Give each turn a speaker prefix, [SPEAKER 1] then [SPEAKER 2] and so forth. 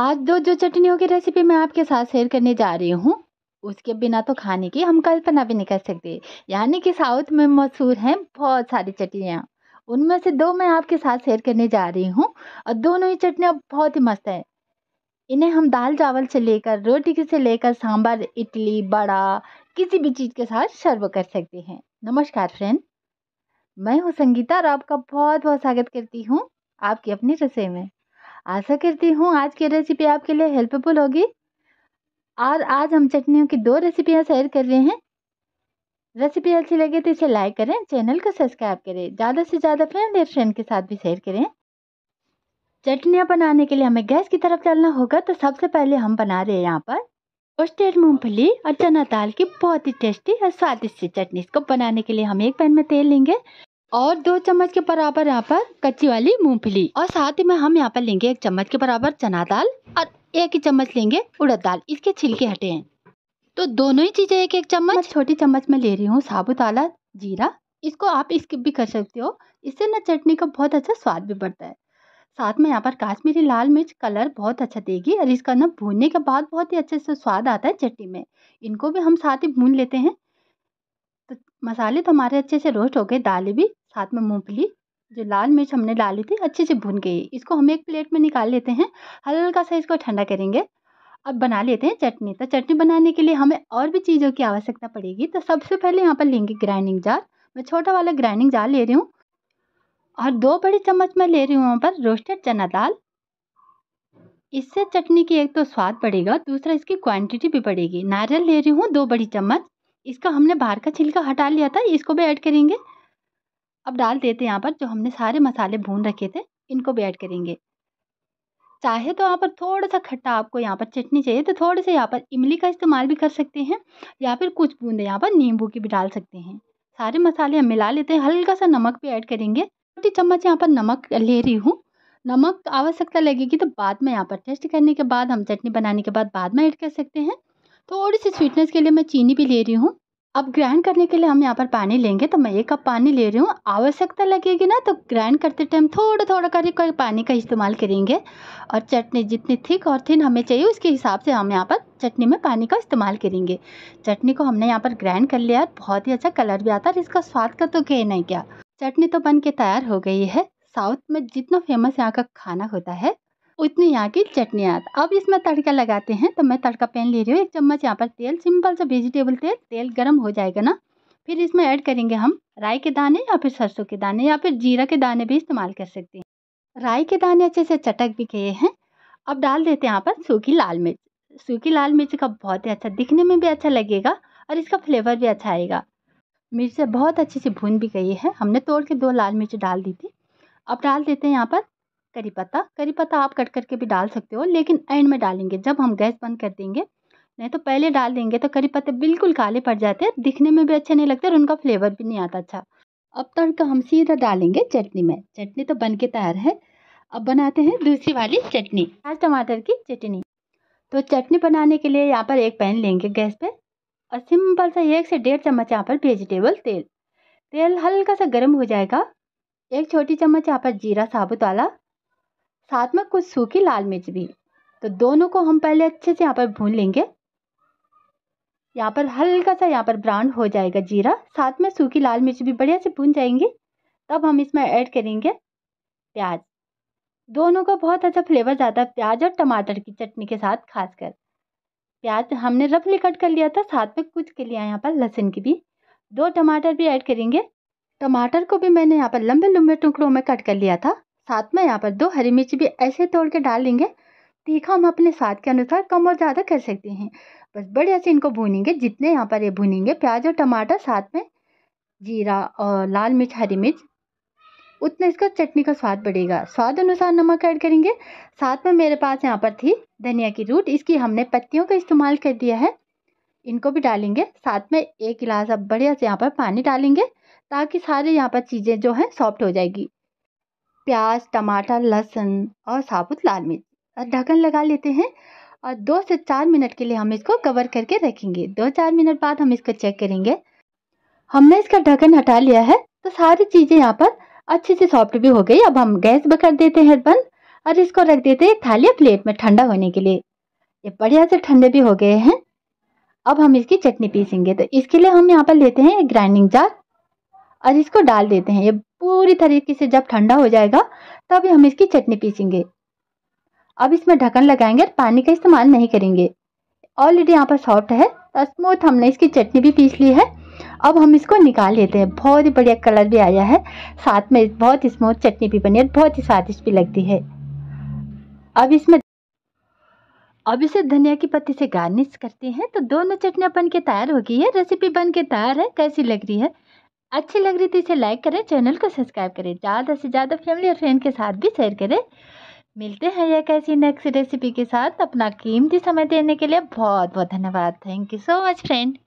[SPEAKER 1] आज दो जो चटनियों की रेसिपी मैं आपके साथ शेयर करने जा रही हूँ उसके बिना तो खाने की हम कल्पना भी नहीं कर सकते यानी कि साउथ में मशहूर हैं बहुत सारी चटनियाँ उनमें से दो मैं आपके साथ शेयर करने जा रही हूँ और दोनों ही चटनियाँ बहुत ही मस्त हैं इन्हें हम दाल चावल से लेकर रोटी से लेकर सांभर इडली बड़ा किसी भी चीज़ के साथ सर्व कर सकते हैं नमस्कार फ्रेंड मैं हूँ संगीता और आपका बहुत बहुत स्वागत करती हूँ आपकी अपनी रसोई में आशा करती हूँ आज की रेसिपी आपके लिए हेल्पफुल होगी और आज हम चटनियों की दो रेसिपियाँ शेयर कर रहे हैं रेसिपी अच्छी लगे तो इसे लाइक करें चैनल को सब्सक्राइब करें ज़्यादा से ज़्यादा फ्रेंड फ्रेंड के साथ भी शेयर करें चटनियाँ बनाने के लिए हमें गैस की तरफ चलना होगा तो सबसे पहले हम बना रहे हैं यहाँ पर रोस्टेड मूंगफली और चना दाल की बहुत ही टेस्टी और स्वादिष्ट चटनी इसको बनाने के लिए हम एक पैन में तेल लेंगे और दो चम्मच के बराबर यहाँ पर कच्ची वाली मूंगफली और साथ ही में हम यहाँ पर लेंगे एक चम्मच के बराबर चना दाल और एक ही चम्मच लेंगे उड़द दाल इसके छिलके हटे हैं तो दोनों ही चीजें एक एक चम्मच छोटी चम्मच में ले रही हूँ साबुत आला जीरा इसको आप स्किप भी कर सकते हो इससे ना चटनी का बहुत अच्छा स्वाद भी बढ़ता है साथ में यहाँ पर काश्मीरी लाल मिर्च कलर बहुत अच्छा देगी और इसका ना भूनने के बाद बहुत ही अच्छे से स्वाद आता है चटनी में इनको भी हम साथ ही भून लेते हैं तो मसाले तो हमारे अच्छे से रोस्ट हो गए दालें भी साथ में मूँगफली जो लाल मिर्च हमने डाली थी अच्छे से भून गई इसको हम एक प्लेट में निकाल लेते हैं हल्का सा इसको ठंडा करेंगे अब बना लेते हैं चटनी तो चटनी बनाने के लिए हमें और भी चीज़ों की आवश्यकता पड़ेगी तो सबसे पहले यहाँ पर लेंगे ग्राइंडिंग जार मैं छोटा वाला ग्राइंडिंग जार ले रही हूँ और दो बड़ी चम्मच मैं ले रही हूँ वहाँ पर रोस्टेड चना दाल इससे चटनी की एक तो स्वाद बढ़ेगा दूसरा इसकी क्वांटिटी भी बढ़ेगी नारियल ले रही हूँ दो बड़ी चम्मच इसका हमने बाहर का छिलका हटा लिया था इसको भी ऐड करेंगे अब डाल देते हैं यहाँ पर जो हमने सारे मसाले भून रखे थे इनको भी ऐड करेंगे चाहे तो यहाँ पर थोड़ा सा खट्टा आपको यहाँ पर चटनी चाहिए तो थोड़े से यहाँ पर इमली का इस्तेमाल भी कर सकते हैं या फिर कुछ बूंदे यहाँ पर नींबू की भी डाल सकते हैं सारे मसाले हम मिला लेते हैं हल्का सा नमक भी ऐड करेंगे छोटी चम्मच यहाँ पर नमक ले रही हूँ नमक आवश्यकता लगेगी तो बाद में यहाँ पर टेस्ट करने के बाद हम चटनी बनाने के बाद बाद में ऐड कर सकते हैं थोड़ी सी स्वीटनेस के लिए मैं चीनी भी ले रही हूँ अब ग्राइंड करने के लिए हम यहाँ पर पानी लेंगे तो मैं एक कप पानी ले रही हूँ आवश्यकता लगेगी ना तो ग्राइंड करते टाइम थोड़ा थोड़ा करके पानी का इस्तेमाल करेंगे और चटनी जितनी थिक और थिन हमें चाहिए उसके हिसाब से हम यहाँ पर चटनी में पानी का इस्तेमाल करेंगे चटनी को हमने यहाँ पर ग्राइंड कर लिया बहुत ही अच्छा कलर भी आता है इसका स्वाद का तो कह नहीं क्या चटनी तो बन के तैयार हो गई है साउथ में जितना फेमस यहाँ का खाना होता है उतनी यहाँ की चटनी आता अब इसमें तड़का लगाते हैं तो मैं तड़का पैन ले रही हूँ एक चम्मच यहाँ पर तेल सिंपल सा वेजिटेबल तेल तेल गर्म हो जाएगा ना फिर इसमें ऐड करेंगे हम राई के दाने या फिर सरसों के दाने या फिर जीरा के दाने भी इस्तेमाल कर सकते हैं राई के दाने अच्छे से चटक भी गए हैं अब डाल देते हैं यहाँ पर सूखी लाल मिर्च सूखी लाल मिर्च का बहुत ही अच्छा दिखने में भी अच्छा लगेगा और इसका फ्लेवर भी अच्छा आएगा मिर्च बहुत अच्छे से भून भी गई है हमने तोड़ के दो लाल मिर्च डाल दी थी अब डाल देते हैं यहाँ पर करी पत्ता करी पत्ता आप कट करके भी डाल सकते हो लेकिन एंड में डालेंगे जब हम गैस बंद कर देंगे नहीं तो पहले डाल देंगे तो करी पत्ते बिल्कुल काले पड़ जाते हैं दिखने में भी अच्छे नहीं लगते और उनका फ्लेवर भी नहीं आता अच्छा अब तड़का हम सीधा डालेंगे चटनी में चटनी तो बन के तैयार है अब बनाते हैं दूसरी वाली चटनी प्याज टमाटर की चटनी तो चटनी बनाने के लिए यहाँ पर एक पैन लेंगे गैस पर और सिंपल सा एक से डेढ़ चम्मच यहाँ पर वेजिटेबल तेल तेल हल्का सा गर्म हो जाएगा एक छोटी चम्मच यहाँ पर जीरा साबुत वाला साथ में कुछ सूखी लाल मिर्च भी तो दोनों को हम पहले अच्छे से यहाँ पर भून लेंगे यहाँ पर हल्का सा यहाँ पर ब्राउन हो जाएगा जीरा साथ में सूखी लाल मिर्च भी बढ़िया से भून जाएंगी तब हम इसमें ऐड करेंगे प्याज दोनों का बहुत अच्छा फ्लेवर जाता है प्याज और टमाटर की चटनी के साथ खासकर प्याज हमने रफली कट कर लिया था साथ में कुछ के लिए यहाँ पर लहसुन की भी दो टमाटर भी ऐड करेंगे टमाटर को भी मैंने यहाँ पर लंबे लंबे टुकड़ों में कट कर लिया था साथ में यहाँ पर दो हरी मिर्च भी ऐसे तोड़ के डाल देंगे तीखा हम अपने स्वाद के अनुसार कम और ज़्यादा कर सकते हैं बस बढ़िया से इनको भूनेंगे जितने यहाँ पर ये भूनेंगे प्याज और टमाटर साथ में जीरा और लाल मिर्च हरी मिर्च उतना इसका चटनी का स्वाद बढ़ेगा स्वाद अनुसार नमक ऐड करेंगे साथ में मेरे पास यहाँ पर थी धनिया की रूट इसकी हमने पत्तियों का इस्तेमाल कर दिया है इनको भी डालेंगे साथ में एक गिलास अब बढ़िया से यहाँ पर पानी डालेंगे ताकि सारे यहाँ पर चीज़ें जो हैं सॉफ्ट हो जाएगी प्याज टमाटर लहसुन और साबुत लाल मिर्च ढक्कन लगा लेते हैं और दो से चार मिनट के लिए हम इसको कवर करके रखेंगे दो चार मिनट बाद हम इसको चेक करेंगे हमने इसका ढक्कन हटा लिया है तो सारी चीज़ें यहाँ पर अच्छे से सॉफ्ट भी हो गई अब हम गैस बकर देते हैं बंद और इसको रख देते हैं थाली या प्लेट में ठंडा होने के लिए ये बढ़िया से ठंडे भी हो गए हैं अब हम इसकी चटनी पीसेंगे तो इसके लिए हम यहाँ पर लेते हैं ग्राइंडिंग जार और इसको डाल देते हैं ये पूरी तरीके से जब ठंडा हो जाएगा तब हम इसकी चटनी पीसेंगे अब इसमें ढक्कन लगाएंगे और पानी का इस्तेमाल नहीं करेंगे ऑलरेडी यहाँ पर सॉफ्ट है स्मूथ तो हमने इसकी चटनी भी पीस ली है अब हम इसको निकाल लेते हैं बहुत ही बढ़िया कलर भी आया है साथ में बहुत ही स्मूथ चटनी भी बनी है बहुत ही स्वादिष्ट भी लगती है अब इसमें अब इसे धनिया की पत्ती से गार्निश करते हैं तो दोनों चटनियाँ बन के तैयार हो गई है रेसिपी बन के तैयार है कैसी लग रही है अच्छी लग रही थी इसे लाइक करें चैनल को सब्सक्राइब करें ज़्यादा से ज़्यादा फैमिली और फ्रेंड के साथ भी शेयर करें मिलते हैं यह कैसी नेक्स्ट रेसिपी के साथ अपना कीमती समय देने के लिए बहुत बहुत धन्यवाद thank you so much friend